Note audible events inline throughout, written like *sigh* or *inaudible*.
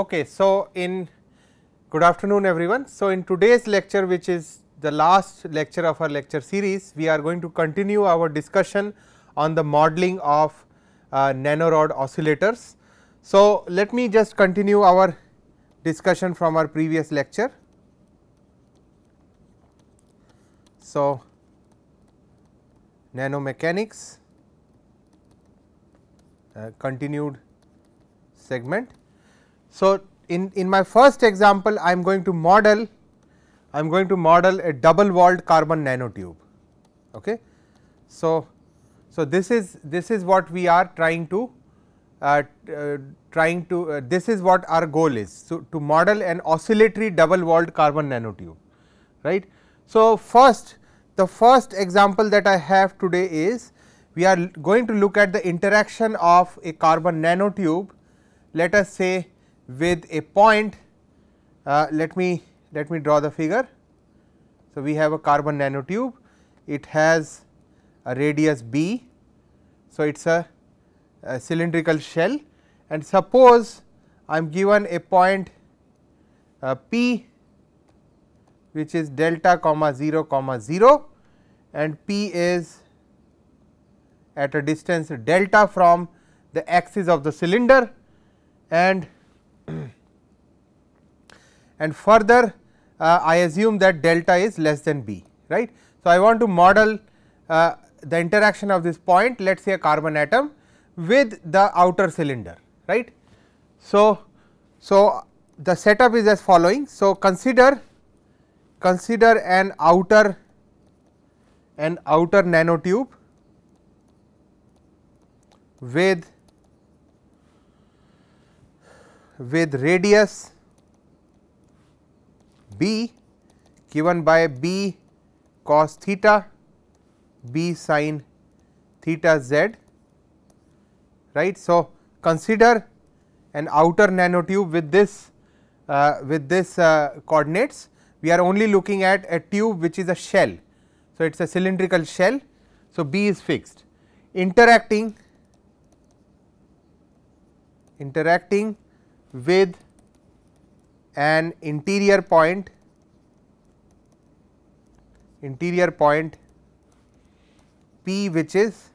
Okay, so in good afternoon everyone. So in today's lecture which is the last lecture of our lecture series, we are going to continue our discussion on the modeling of uh, nanorod oscillators. So let me just continue our discussion from our previous lecture. So nanomechanics uh, continued segment so, in, in my first example I am going to model I am going to model a double walled carbon nanotube. Okay. So, so this is this is what we are trying to uh, uh, trying to uh, this is what our goal is. So, to model an oscillatory double walled carbon nanotube right. So, first the first example that I have today is we are going to look at the interaction of a carbon nanotube let us say with a point uh, let me let me draw the figure. So, we have a carbon nanotube it has a radius b. So, it is a, a cylindrical shell and suppose I am given a point uh, p which is delta comma 0 comma 0 and p is at a distance delta from the axis of the cylinder and *clears throat* and further uh, I assume that delta is less than B right. So, I want to model uh, the interaction of this point let us say a carbon atom with the outer cylinder right. So, so the setup is as following. So, consider consider an outer an outer nanotube with with radius b given by b cos theta b sin theta z right. So, consider an outer nanotube with this uh, with this uh, coordinates we are only looking at a tube which is a shell. So, it is a cylindrical shell. So, B is fixed interacting interacting with an interior point interior point P which is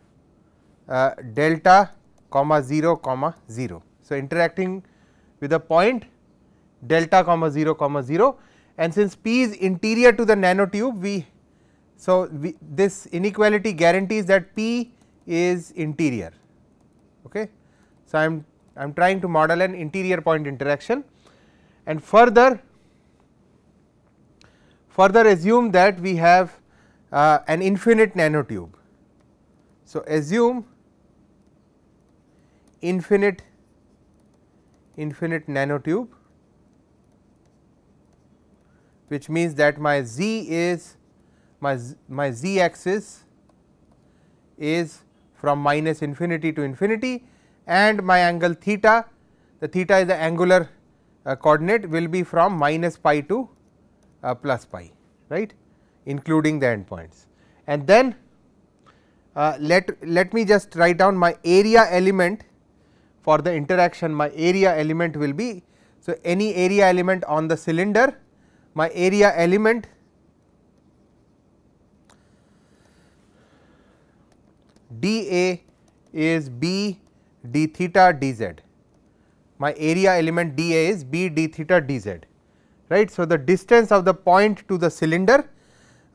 uh, delta comma 0 comma 0. So, interacting with a point delta comma 0 comma 0 and since P is interior to the nanotube we so we, this inequality guarantees that P is interior. Okay. So, I am I am trying to model an interior point interaction and further further assume that we have uh, an infinite nanotube. So, assume infinite infinite nanotube which means that my z is my my z axis is from minus infinity to infinity and my angle theta, the theta is the angular uh, coordinate will be from minus pi to uh, plus pi right including the endpoints. And then uh, let, let me just write down my area element for the interaction my area element will be. So, any area element on the cylinder my area element d A is B d theta dz. My area element dA is b d theta dz, right. So, the distance of the point to the cylinder.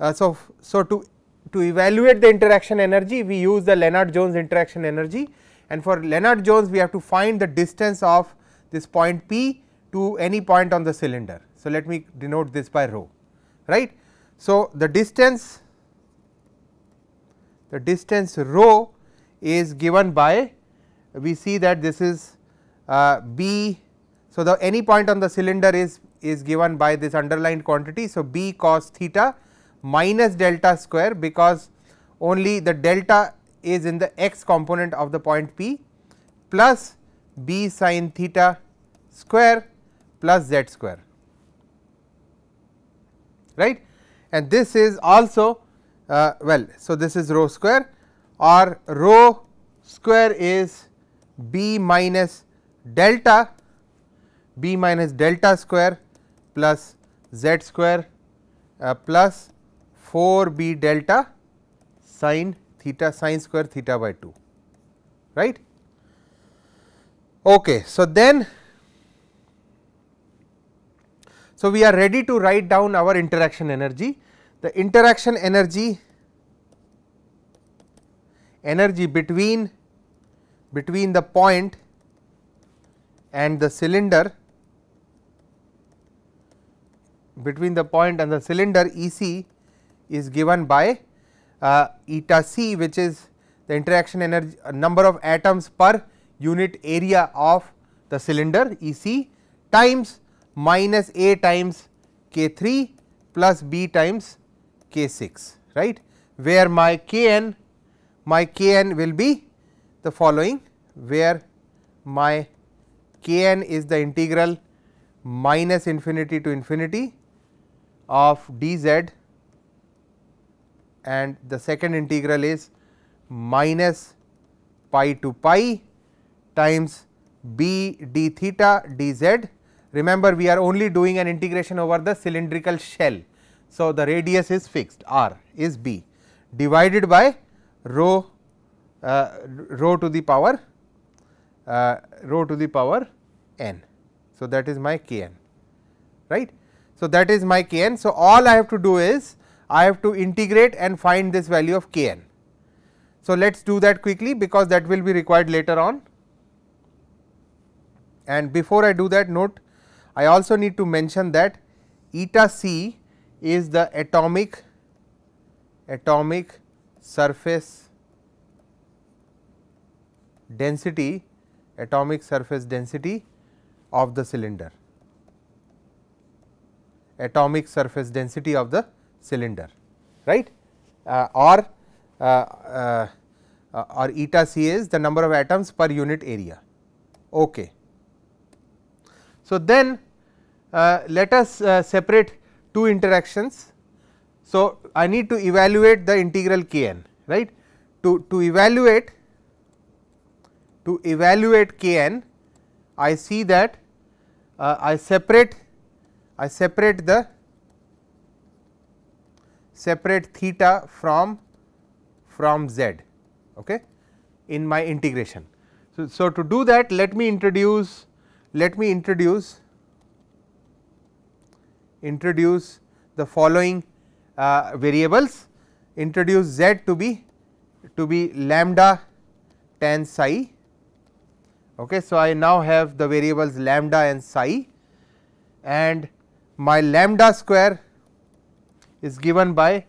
Uh, so, so to, to evaluate the interaction energy, we use the Leonard Jones interaction energy and for Leonard Jones, we have to find the distance of this point P to any point on the cylinder. So, let me denote this by rho, right. So, the distance the distance rho is given by we see that this is uh, B. So, the any point on the cylinder is, is given by this underlined quantity. So, B cos theta minus delta square because only the delta is in the x component of the point P plus B sin theta square plus z square right and this is also uh, well. So, this is rho square or rho square is b minus delta b minus delta square plus z square uh, plus 4 b delta sine theta sine square theta by 2 right. Okay, so, then so we are ready to write down our interaction energy. The interaction energy energy between between the point and the cylinder between the point and the cylinder E c is given by uh, eta c which is the interaction energy uh, number of atoms per unit area of the cylinder E c times minus a times k 3 plus b times k 6 right where my k n my k n will be the following where my k n is the integral minus infinity to infinity of d z and the second integral is minus pi to pi times b d theta d z. Remember we are only doing an integration over the cylindrical shell. So, the radius is fixed r is b divided by rho uh, rho to the power uh, rho to the power n. So, that is my k n right. So, that is my k n. So, all I have to do is I have to integrate and find this value of k n. So, let us do that quickly because that will be required later on. And before I do that note I also need to mention that eta c is the atomic atomic surface density atomic surface density of the cylinder atomic surface density of the cylinder right uh, or uh, uh, uh or eta c is the number of atoms per unit area okay so then uh, let us uh, separate two interactions so i need to evaluate the integral kn right to to evaluate to evaluate k n, I see that uh, I separate I separate the separate theta from from z okay, in my integration. So, so, to do that let me introduce let me introduce introduce the following uh, variables introduce z to be to be lambda tan psi Okay. So, I now have the variables lambda and psi and my lambda square is given by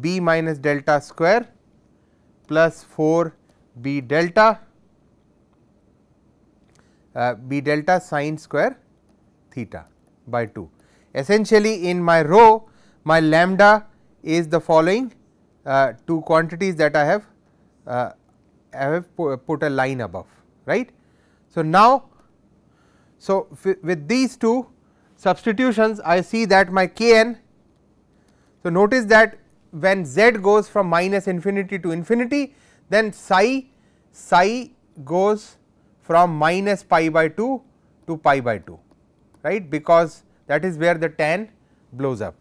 b minus delta square plus 4 b delta uh, b delta sine square theta by 2. Essentially, in my row my lambda is the following uh, two quantities that I have uh, I have put a line above right. So, now, so with these two substitutions I see that my k n. So, notice that when z goes from minus infinity to infinity then psi psi goes from minus pi by 2 to pi by 2 right because that is where the tan blows up.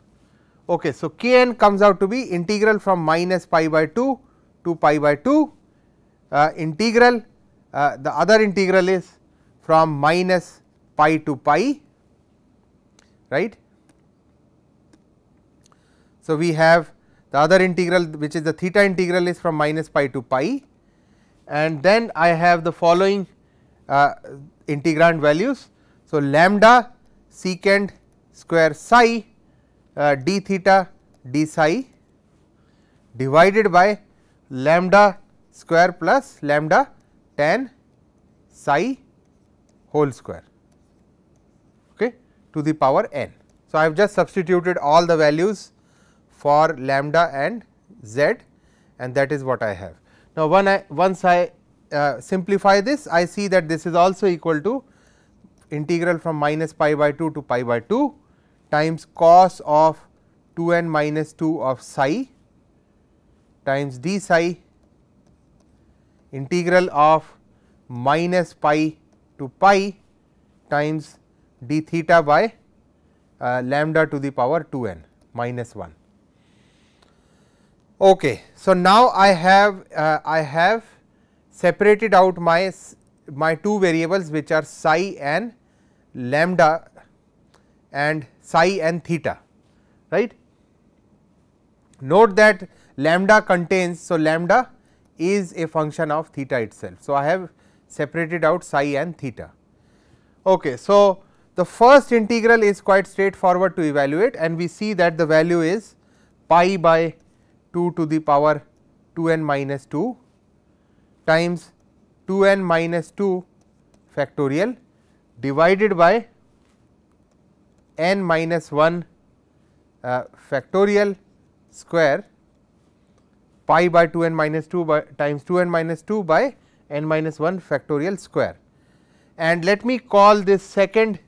Okay, so, k n comes out to be integral from minus pi by 2 to pi by 2 uh, integral uh, the other integral is from minus pi to pi right. So, we have the other integral which is the theta integral is from minus pi to pi and then I have the following uh, integrand values. So, lambda secant square psi uh, d theta d psi divided by lambda square plus lambda tan psi whole square okay, to the power n. So, I have just substituted all the values for lambda and z and that is what I have. Now, when I, once I uh, simplify this, I see that this is also equal to integral from minus pi by 2 to pi by 2 times cos of 2 n minus 2 of psi times d psi integral of minus pi to pi times d theta by uh, lambda to the power 2 n minus 1. Okay. So, now I have uh, I have separated out my my two variables which are psi and lambda and psi and theta right. Note that lambda contains so lambda is a function of theta itself. So, I have separated out psi and theta. Okay, so, the first integral is quite straightforward to evaluate and we see that the value is pi by 2 to the power 2 n minus 2 times 2 n minus 2 factorial divided by n minus 1 uh, factorial square pi by 2 n minus 2 by times 2 n minus 2 by n minus 1 factorial square. And let me call this second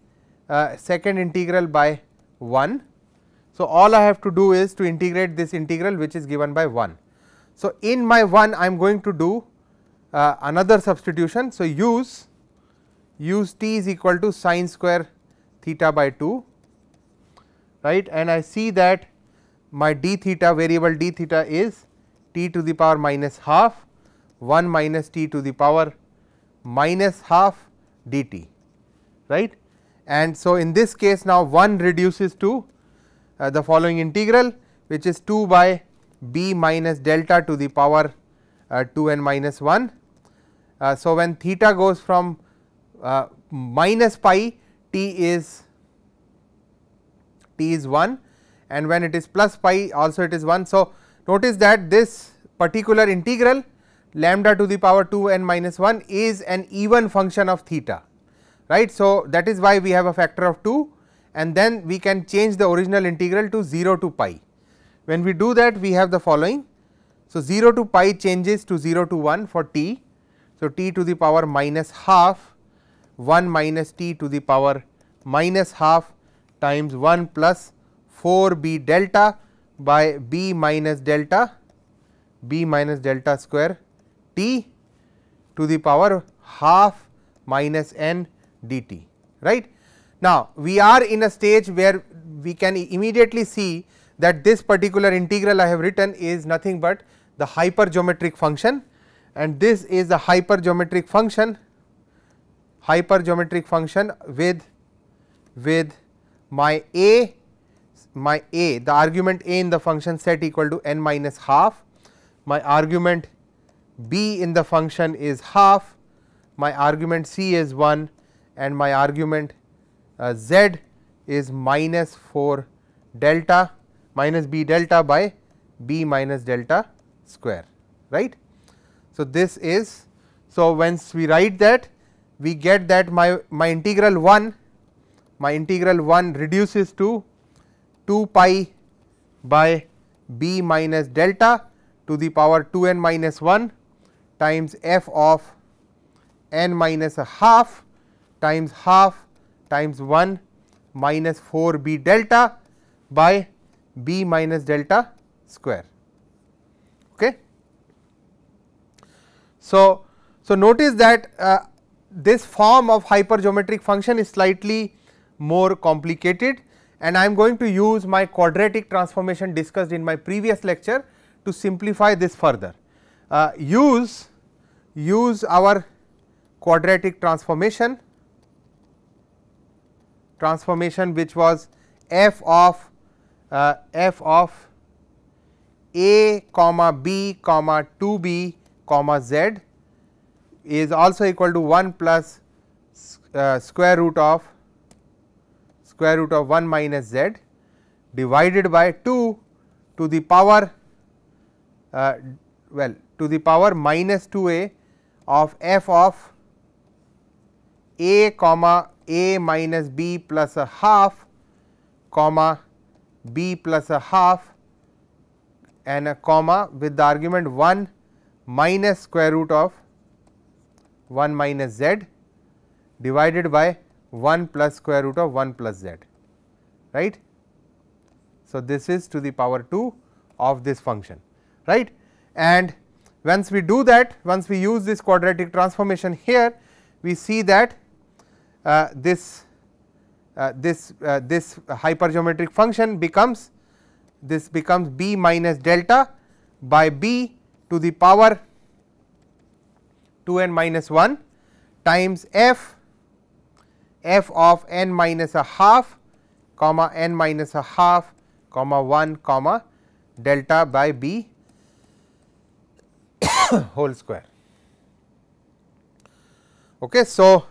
uh, second integral by 1. So, all I have to do is to integrate this integral which is given by 1. So, in my 1 I am going to do uh, another substitution. So, use use t is equal to sine square theta by 2 right and I see that my d theta variable d theta is t to the power minus half 1 minus t to the power minus half dt right. And so, in this case now 1 reduces to uh, the following integral which is 2 by b minus delta to the power uh, 2 n minus 1. Uh, so, when theta goes from uh, minus pi t is t is 1 and when it is plus pi also it is 1. So, Notice that this particular integral lambda to the power 2 n minus 1 is an even function of theta right. So, that is why we have a factor of 2 and then we can change the original integral to 0 to pi. When we do that we have the following. So, 0 to pi changes to 0 to 1 for t. So, t to the power minus half 1 minus t to the power minus half times 1 plus 4 b delta by b minus delta b minus delta square t to the power half minus n dt right. Now, we are in a stage where we can immediately see that this particular integral I have written is nothing but the hypergeometric function and this is the hypergeometric function hypergeometric function with with my a my a the argument a in the function set equal to n minus half my argument b in the function is half my argument c is 1 and my argument uh, z is minus 4 delta minus b delta by b minus delta square right. So, this is so once we write that we get that my, my integral 1 my integral 1 reduces to 2 pi by b minus delta to the power 2 n minus 1 times f of n minus a half times half times 1 minus 4 b delta by b minus delta square. Okay. So, so notice that uh, this form of hypergeometric function is slightly more complicated and I am going to use my quadratic transformation discussed in my previous lecture to simplify this further. Uh, use, use our quadratic transformation, transformation which was f of uh, f of a comma b comma 2 b comma z is also equal to 1 plus uh, square root of square root of 1 minus z divided by 2 to the power uh, well to the power minus 2 a of f of a comma a minus b plus a half comma b plus a half and a comma with the argument 1 minus square root of 1 minus z divided by 1 plus square root of 1 plus z right. So, this is to the power 2 of this function right and once we do that once we use this quadratic transformation here we see that uh, this uh, this uh, this hypergeometric function becomes this becomes b minus delta by b to the power 2n minus 1 times f f of n minus a half comma n minus a half comma 1 comma delta by b *coughs* whole square. Okay, so,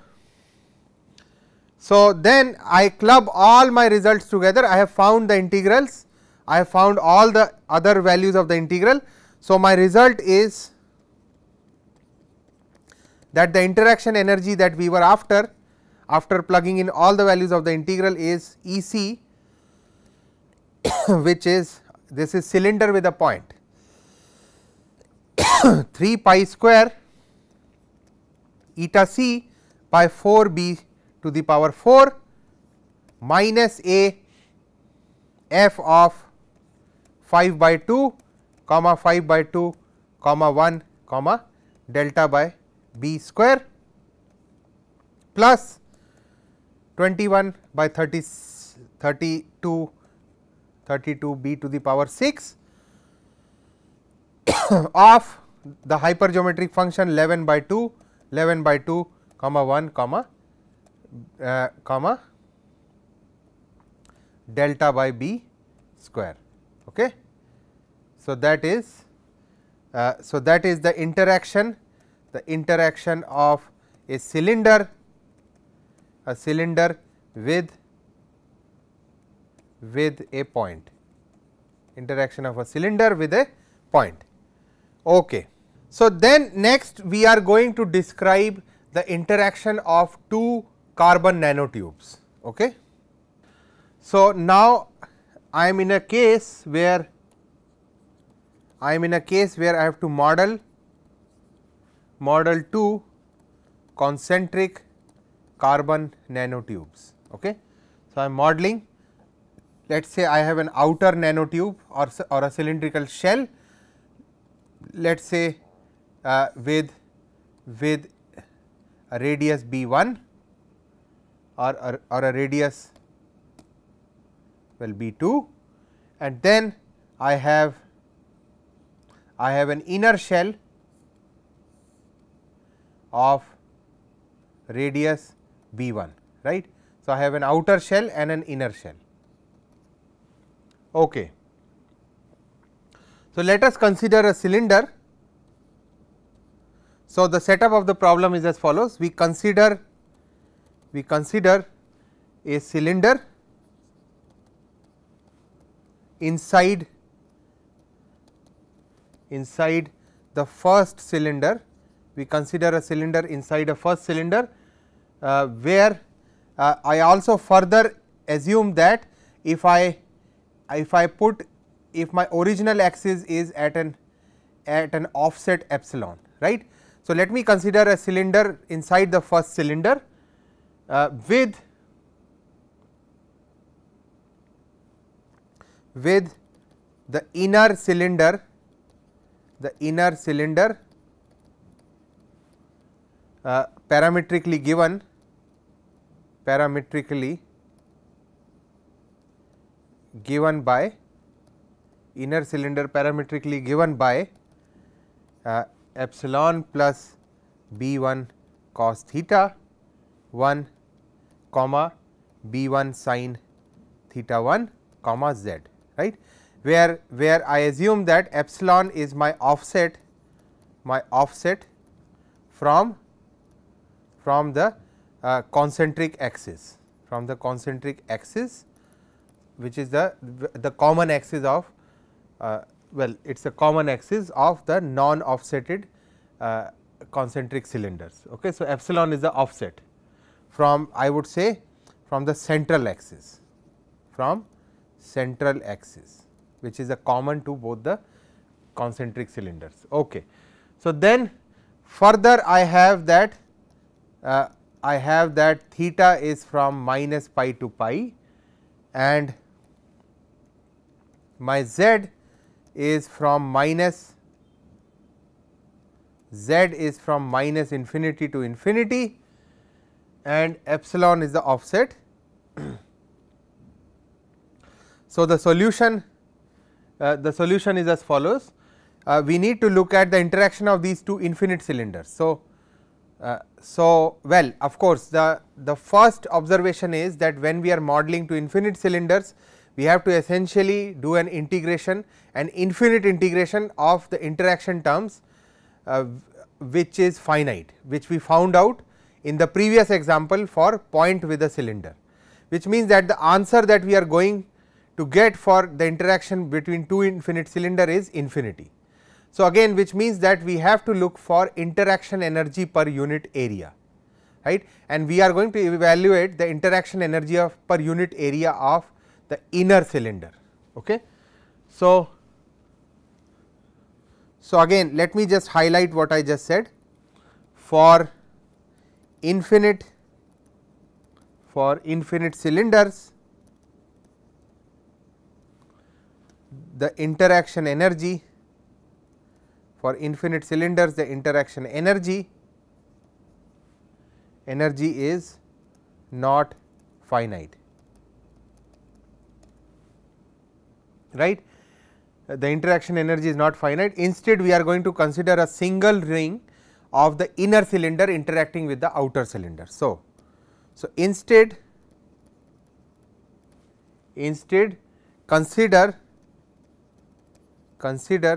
so then I club all my results together. I have found the integrals. I have found all the other values of the integral. So, my result is that the interaction energy that we were after after plugging in all the values of the integral is E c *coughs* which is this is cylinder with a point *coughs* 3 pi square eta c by 4 b to the power 4 minus a f of 5 by 2 comma 5 by 2 comma 1 comma delta by b square plus 21 by 30, 32, 32 b to the power 6 *coughs* of the hypergeometric function 11 by 2, 11 by 2 comma 1 comma uh, comma delta by b square. Okay. So, that is uh, so that is the interaction the interaction of a cylinder a cylinder with with a point interaction of a cylinder with a point okay so then next we are going to describe the interaction of two carbon nanotubes okay so now i am in a case where i am in a case where i have to model model 2 concentric carbon nanotubes. Okay. So, I am modeling let us say I have an outer nanotube or, or a cylindrical shell let us say uh, with, with a radius b 1 or, or, or a radius well b 2 and then I have I have an inner shell of radius B 1 right. So, I have an outer shell and an inner shell. Okay. So, let us consider a cylinder. So, the setup of the problem is as follows we consider we consider a cylinder inside inside the first cylinder we consider a cylinder inside a first cylinder uh, where uh, I also further assume that if I if I put if my original axis is at an at an offset epsilon right. So, let me consider a cylinder inside the first cylinder uh, with with the inner cylinder the inner cylinder uh, parametrically given parametrically given by inner cylinder parametrically given by uh, epsilon plus b 1 cos theta 1 comma b 1 sin theta 1 comma z right where where I assume that epsilon is my offset my offset from from the uh, concentric axis from the concentric axis which is the the common axis of uh, well it is a common axis of the non offsetted uh, concentric cylinders. Okay. So, epsilon is the offset from I would say from the central axis from central axis which is a common to both the concentric cylinders. Okay. So, then further I have that uh, I have that theta is from minus pi to pi and my z is from minus z is from minus infinity to infinity and epsilon is the offset. *clears throat* so, the solution uh, the solution is as follows. Uh, we need to look at the interaction of these two infinite cylinders. So, uh, so, well of course, the, the first observation is that when we are modeling to infinite cylinders, we have to essentially do an integration an infinite integration of the interaction terms uh, which is finite which we found out in the previous example for point with a cylinder which means that the answer that we are going to get for the interaction between two infinite cylinder is infinity. So, again which means that we have to look for interaction energy per unit area right and we are going to evaluate the interaction energy of per unit area of the inner cylinder. Okay. So, so again let me just highlight what I just said for infinite for infinite cylinders the interaction energy for infinite cylinders the interaction energy energy is not finite right the interaction energy is not finite instead we are going to consider a single ring of the inner cylinder interacting with the outer cylinder so so instead instead consider consider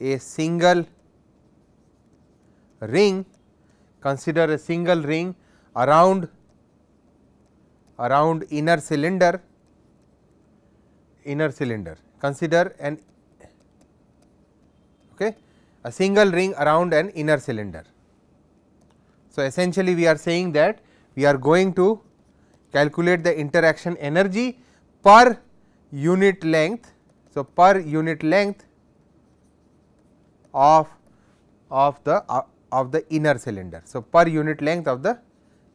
a single ring consider a single ring around around inner cylinder inner cylinder consider an okay a single ring around an inner cylinder so essentially we are saying that we are going to calculate the interaction energy per unit length so per unit length of of the uh, of the inner cylinder. So, per unit length of the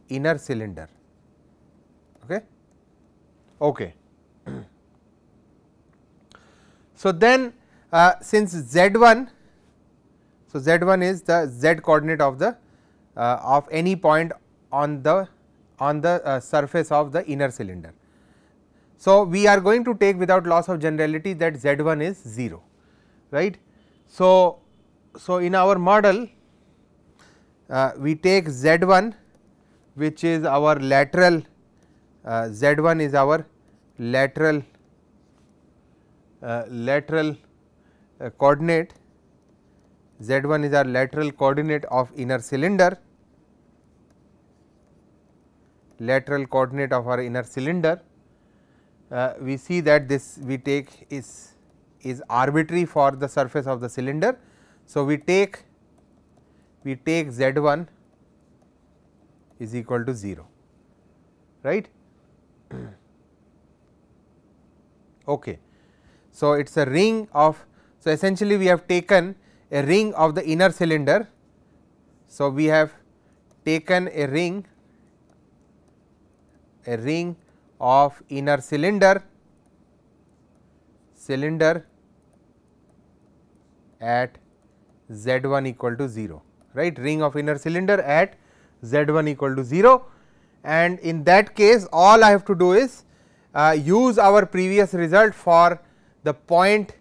inner cylinder. Okay. okay. *clears throat* so, then uh, since z 1, so z 1 is the z coordinate of the uh, of any point on the on the uh, surface of the inner cylinder. So, we are going to take without loss of generality that z 1 is 0 right. So, so, in our model uh, we take z 1 which is our lateral uh, z 1 is our lateral uh, lateral uh, coordinate z 1 is our lateral coordinate of inner cylinder lateral coordinate of our inner cylinder. Uh, we see that this we take is is arbitrary for the surface of the cylinder so, we take we take z 1 is equal to 0 right. *clears throat* okay. So, it is a ring of so essentially we have taken a ring of the inner cylinder. So, we have taken a ring a ring of inner cylinder cylinder at Z1 equal to 0, right ring of inner cylinder at Z1 equal to 0 and in that case all I have to do is uh, use our previous result for the point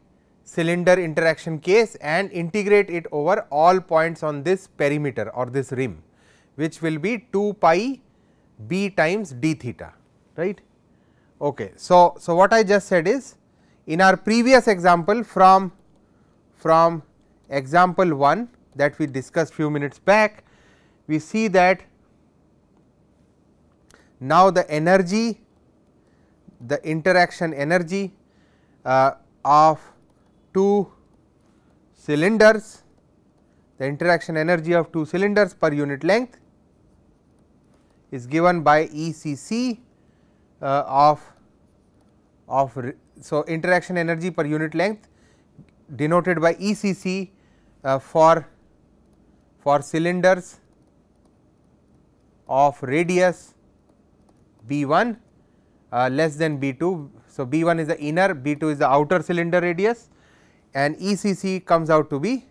cylinder interaction case and integrate it over all points on this perimeter or this rim which will be 2 pi b times d theta right. Okay. So, so what I just said is in our previous example from from example 1 that we discussed few minutes back, we see that now the energy, the interaction energy uh, of two cylinders, the interaction energy of two cylinders per unit length is given by ECC uh, of of so interaction energy per unit length denoted by ECC uh, for for cylinders of radius b 1 uh, less than b 2. So, b 1 is the inner b 2 is the outer cylinder radius and E c c comes out to be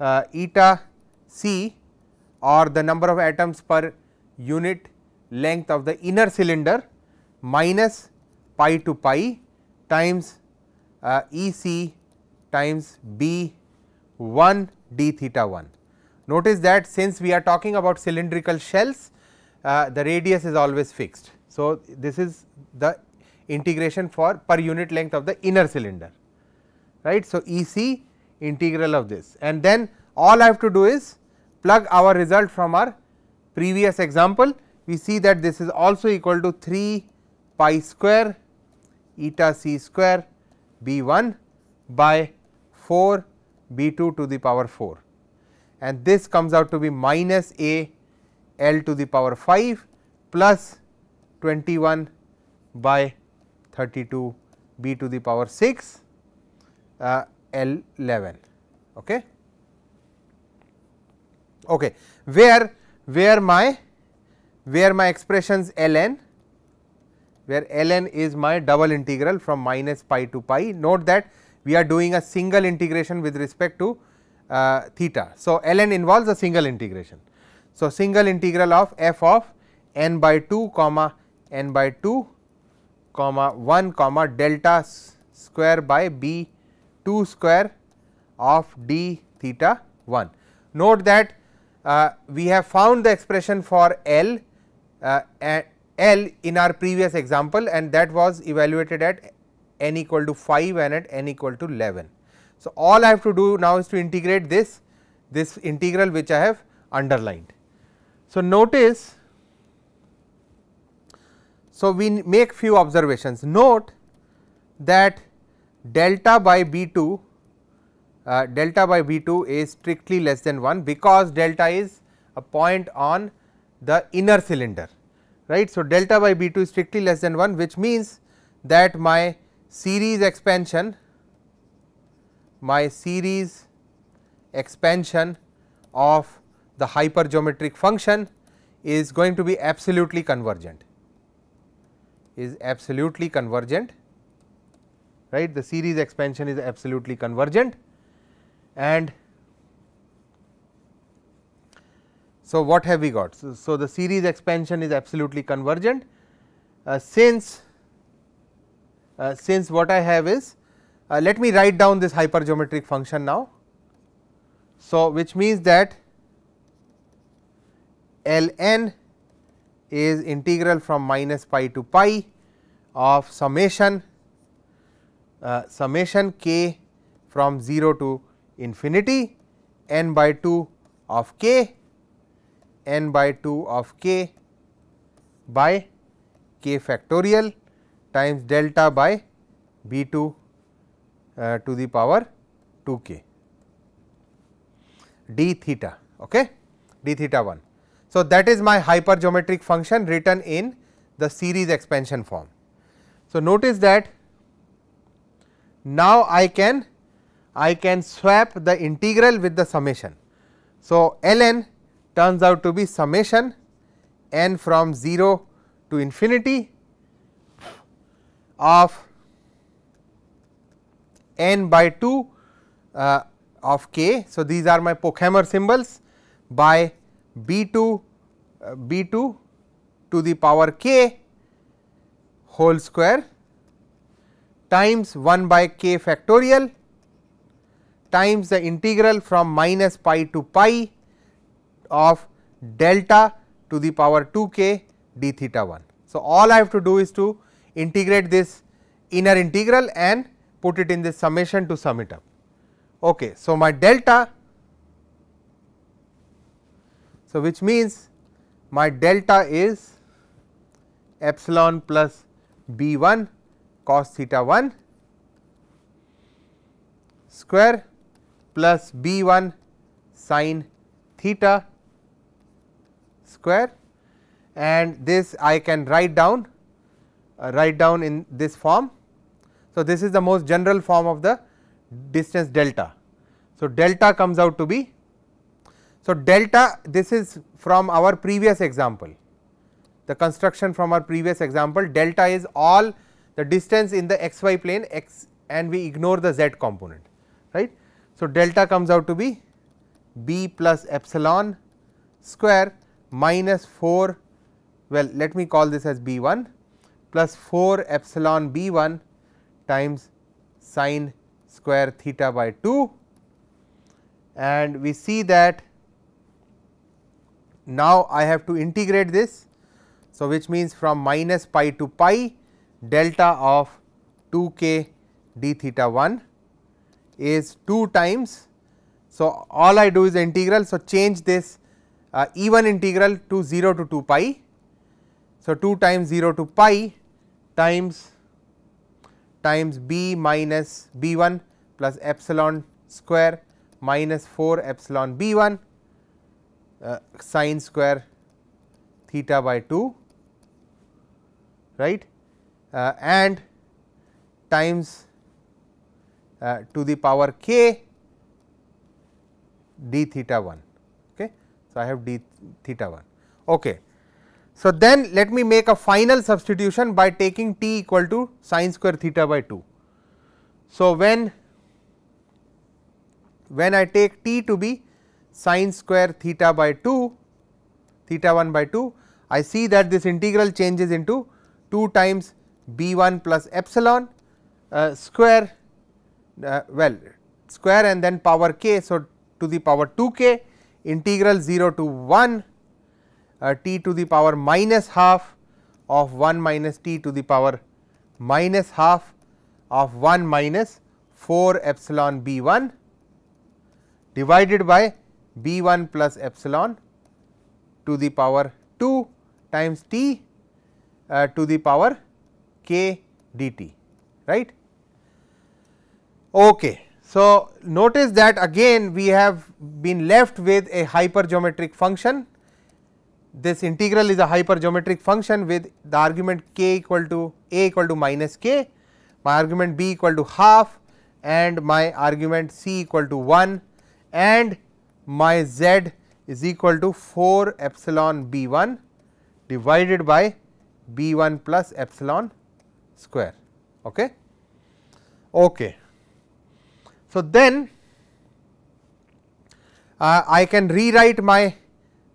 uh, eta c or the number of atoms per unit length of the inner cylinder minus pi to pi times uh, E c times b 1 d theta 1. Notice that since we are talking about cylindrical shells, uh, the radius is always fixed. So, this is the integration for per unit length of the inner cylinder, right. So, E c integral of this and then all I have to do is plug our result from our previous example. We see that this is also equal to 3 pi square eta c square b 1 by 4 b 2 to the power 4 and this comes out to be minus a L to the power 5 plus 21 by 32 b to the power 6 uh, L 11. Okay. Okay. Where where my where my expressions ln where ln is my double integral from minus pi to pi. Note that we are doing a single integration with respect to uh, theta. So, ln involves a single integration. So, single integral of f of n by 2 comma n by 2 comma 1 comma delta square by b 2 square of d theta 1. Note that uh, we have found the expression for L uh, L in our previous example and that was evaluated at n equal to 5 and at n equal to 11. So, all I have to do now is to integrate this, this integral which I have underlined. So, notice, so we make few observations. Note that delta by b 2 uh, delta by b 2 is strictly less than 1 because delta is a point on the inner cylinder right. So, delta by b 2 is strictly less than 1 which means that my series expansion by series expansion of the hypergeometric function is going to be absolutely convergent is absolutely convergent right the series expansion is absolutely convergent and so what have we got so, so the series expansion is absolutely convergent uh, since uh, since what I have is uh, let me write down this hypergeometric function now. So, which means that L n is integral from minus pi to pi of summation uh, summation k from 0 to infinity n by 2 of k n by 2 of k by k factorial times delta by B 2 uh, to the power 2 k d theta okay, d theta 1. So, that is my hypergeometric function written in the series expansion form. So, notice that now I can I can swap the integral with the summation. So, ln turns out to be summation n from 0 to infinity of n by 2 uh, of k. So, these are my Pockhammer symbols by b 2 uh, b 2 to the power k whole square times 1 by k factorial times the integral from minus pi to pi of delta to the power 2 k d theta 1. So, all I have to do is to integrate this inner integral and put it in this summation to sum it up. Okay. So, my delta, so which means my delta is epsilon plus b 1 cos theta 1 square plus b 1 sin theta square and this I can write down uh, write down in this form. So, this is the most general form of the distance delta. So, delta comes out to be. So, delta this is from our previous example, the construction from our previous example delta is all the distance in the x y plane x and we ignore the z component right. So, delta comes out to be b plus epsilon square minus 4 well let me call this as b 1 plus 4 epsilon b 1 times sine square theta by 2 and we see that now I have to integrate this. So, which means from minus pi to pi delta of 2 k d theta 1 is 2 times. So, all I do is integral. So, change this uh, e 1 integral to 0 to 2 pi. So, 2 times 0 to pi times times b minus b 1 plus epsilon square minus 4 epsilon b 1 uh, sine square theta by 2 right uh, and times uh, to the power k d theta 1. Okay. So, I have d theta 1. Okay. So, then let me make a final substitution by taking t equal to sine square theta by 2. So, when when I take t to be sine square theta by 2 theta 1 by 2 I see that this integral changes into 2 times b 1 plus epsilon uh, square uh, well square and then power k. So, to the power 2 k integral 0 to 1 uh, t to the power minus half of 1 minus t to the power minus half of 1 minus 4 epsilon b 1 divided by b 1 plus epsilon to the power 2 times t uh, to the power k dt right. Okay. So, notice that again we have been left with a hypergeometric function this integral is a hypergeometric function with the argument k equal to a equal to minus k, my argument b equal to half and my argument c equal to 1 and my z is equal to 4 epsilon b 1 divided by b 1 plus epsilon square. Okay. Okay. So, then uh, I can rewrite my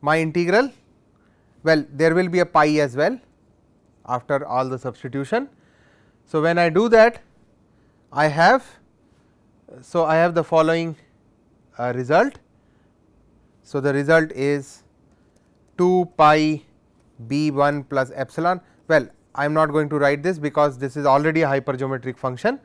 my integral well there will be a pi as well after all the substitution. So, when I do that I have so I have the following uh, result. So, the result is 2 pi b 1 plus epsilon well I am not going to write this because this is already a hypergeometric function.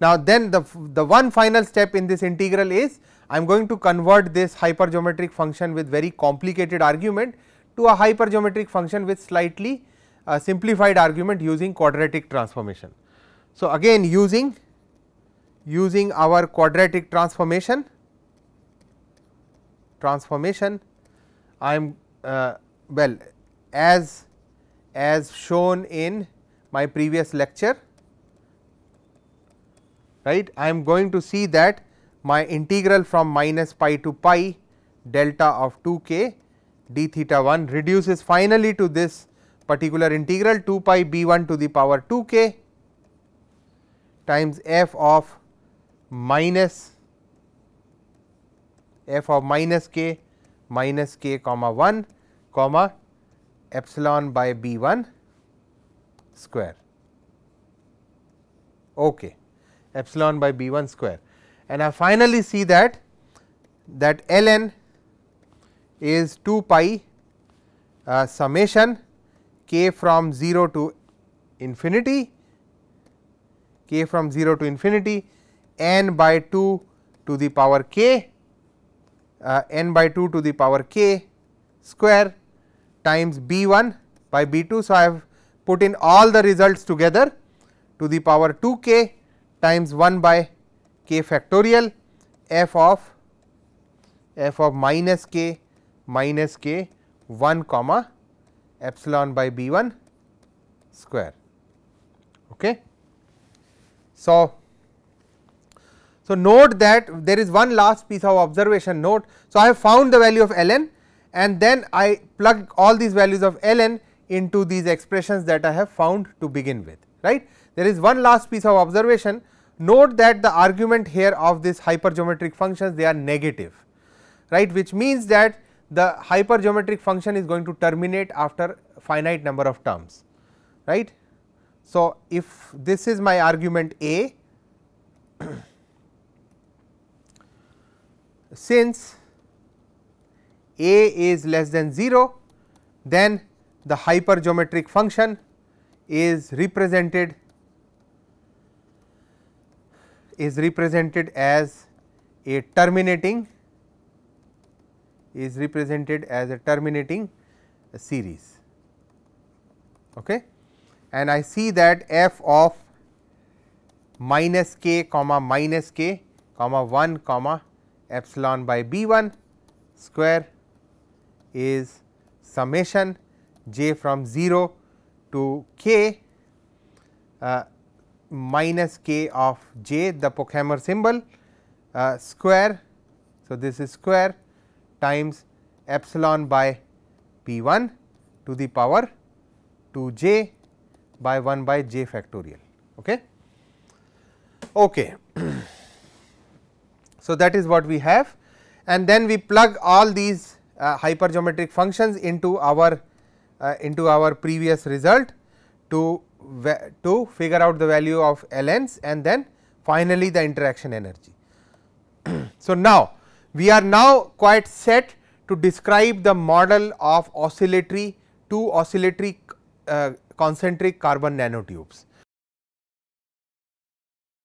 Now, then the, the one final step in this integral is I am going to convert this hypergeometric function with very complicated argument to a hypergeometric function with slightly uh, simplified argument using quadratic transformation. So, again using using our quadratic transformation transformation I am uh, well as as shown in my previous lecture right I am going to see that my integral from minus pi to pi delta of 2 k d theta 1 reduces finally to this particular integral 2 pi b 1 to the power 2 k times f of minus f of minus k minus k comma 1 comma epsilon by b 1 square. Okay, epsilon by b 1 square and I finally see that that ln is 2 pi uh, summation k from 0 to infinity k from 0 to infinity n by 2 to the power k uh, n by 2 to the power k square times b 1 by b 2. So, I have put in all the results together to the power 2 k times 1 by k factorial f of f of minus k minus k 1 comma epsilon by b 1 square. Okay. So, so, note that there is one last piece of observation note. So, I have found the value of ln and then I plug all these values of ln into these expressions that I have found to begin with right. There is one last piece of observation note that the argument here of this hypergeometric functions they are negative right which means that the hypergeometric function is going to terminate after finite number of terms, right. So, if this is my argument A, *clears throat* since A is less than 0, then the hypergeometric function is represented is represented as a terminating is represented as a terminating series. Okay? And I see that f of minus k comma minus k comma 1 comma epsilon by b 1 square is summation j from 0 to k uh, minus k of j the Pochhammer symbol uh, square. So, this is square times epsilon by p 1 to the power 2 j by 1 by j factorial. Okay. Okay. *clears throat* so, that is what we have and then we plug all these uh, hypergeometric functions into our uh, into our previous result to to figure out the value of ln's and then finally the interaction energy. *clears throat* so, now we are now quite set to describe the model of oscillatory two oscillatory uh, concentric carbon nanotubes.